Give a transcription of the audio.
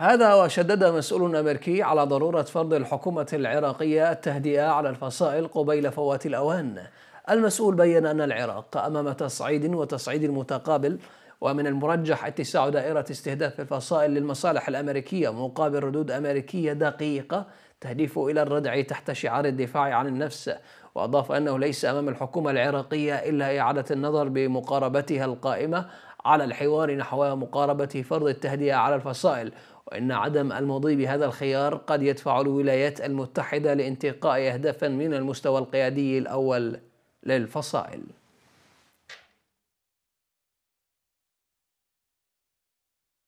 هذا وشدد مسؤول أمريكي على ضرورة فرض الحكومة العراقية التهدئة على الفصائل قبيل فوات الأوان المسؤول بين أن العراق أمام تصعيد وتصعيد متقابل ومن المرجح اتساع دائرة استهداف الفصائل للمصالح الأمريكية مقابل ردود أمريكية دقيقة تهدف إلى الردع تحت شعار الدفاع عن النفس وأضاف أنه ليس أمام الحكومة العراقية إلا إعادة النظر بمقاربتها القائمة على الحوار نحو مقاربة فرض التهدئة على الفصائل وإن عدم المضي بهذا الخيار قد يدفع الولايات المتحدة لانتقاء أهدافا من المستوى القيادي الأول للفصائل